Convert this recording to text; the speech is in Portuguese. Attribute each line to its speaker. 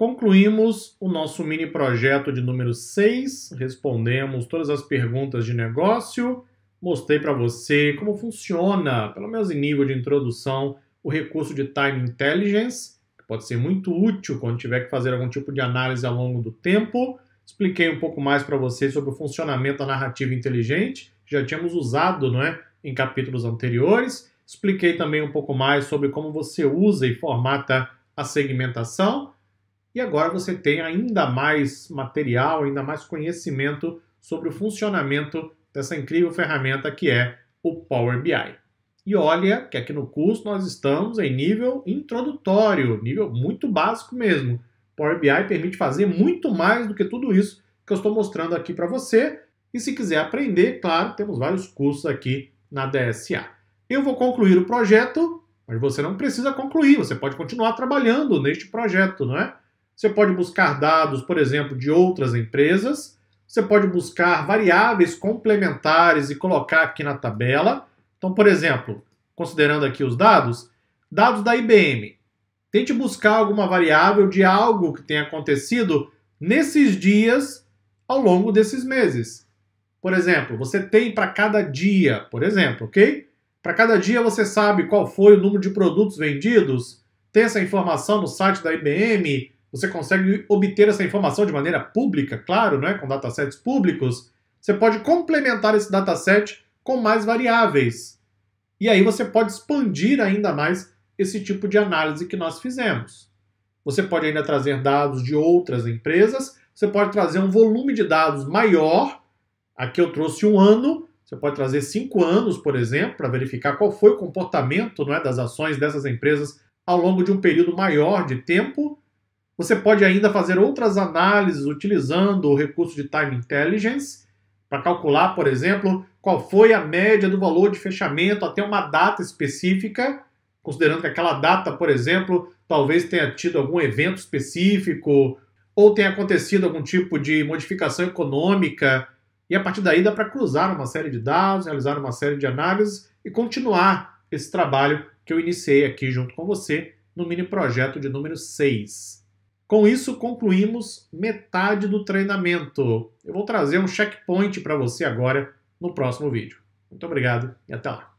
Speaker 1: Concluímos o nosso mini projeto de número 6, respondemos todas as perguntas de negócio, mostrei para você como funciona, pelo menos em nível de introdução, o recurso de Time Intelligence, que pode ser muito útil quando tiver que fazer algum tipo de análise ao longo do tempo. Expliquei um pouco mais para você sobre o funcionamento da narrativa inteligente, que já tínhamos usado não é, em capítulos anteriores. Expliquei também um pouco mais sobre como você usa e formata a segmentação e agora você tem ainda mais material, ainda mais conhecimento sobre o funcionamento dessa incrível ferramenta que é o Power BI. E olha que aqui no curso nós estamos em nível introdutório, nível muito básico mesmo. Power BI permite fazer muito mais do que tudo isso que eu estou mostrando aqui para você. E se quiser aprender, claro, temos vários cursos aqui na DSA. Eu vou concluir o projeto, mas você não precisa concluir, você pode continuar trabalhando neste projeto, não é? Você pode buscar dados, por exemplo, de outras empresas. Você pode buscar variáveis complementares e colocar aqui na tabela. Então, por exemplo, considerando aqui os dados, dados da IBM. Tente buscar alguma variável de algo que tenha acontecido nesses dias ao longo desses meses. Por exemplo, você tem para cada dia, por exemplo, ok? Para cada dia você sabe qual foi o número de produtos vendidos, tem essa informação no site da IBM, você consegue obter essa informação de maneira pública, claro, né, com datasets públicos. Você pode complementar esse dataset com mais variáveis. E aí você pode expandir ainda mais esse tipo de análise que nós fizemos. Você pode ainda trazer dados de outras empresas, você pode trazer um volume de dados maior. Aqui eu trouxe um ano, você pode trazer cinco anos, por exemplo, para verificar qual foi o comportamento não é, das ações dessas empresas ao longo de um período maior de tempo. Você pode ainda fazer outras análises utilizando o recurso de Time Intelligence para calcular, por exemplo, qual foi a média do valor de fechamento até uma data específica, considerando que aquela data, por exemplo, talvez tenha tido algum evento específico ou tenha acontecido algum tipo de modificação econômica. E a partir daí dá para cruzar uma série de dados, realizar uma série de análises e continuar esse trabalho que eu iniciei aqui junto com você no mini projeto de número 6. Com isso, concluímos metade do treinamento. Eu vou trazer um checkpoint para você agora no próximo vídeo. Muito obrigado e até lá.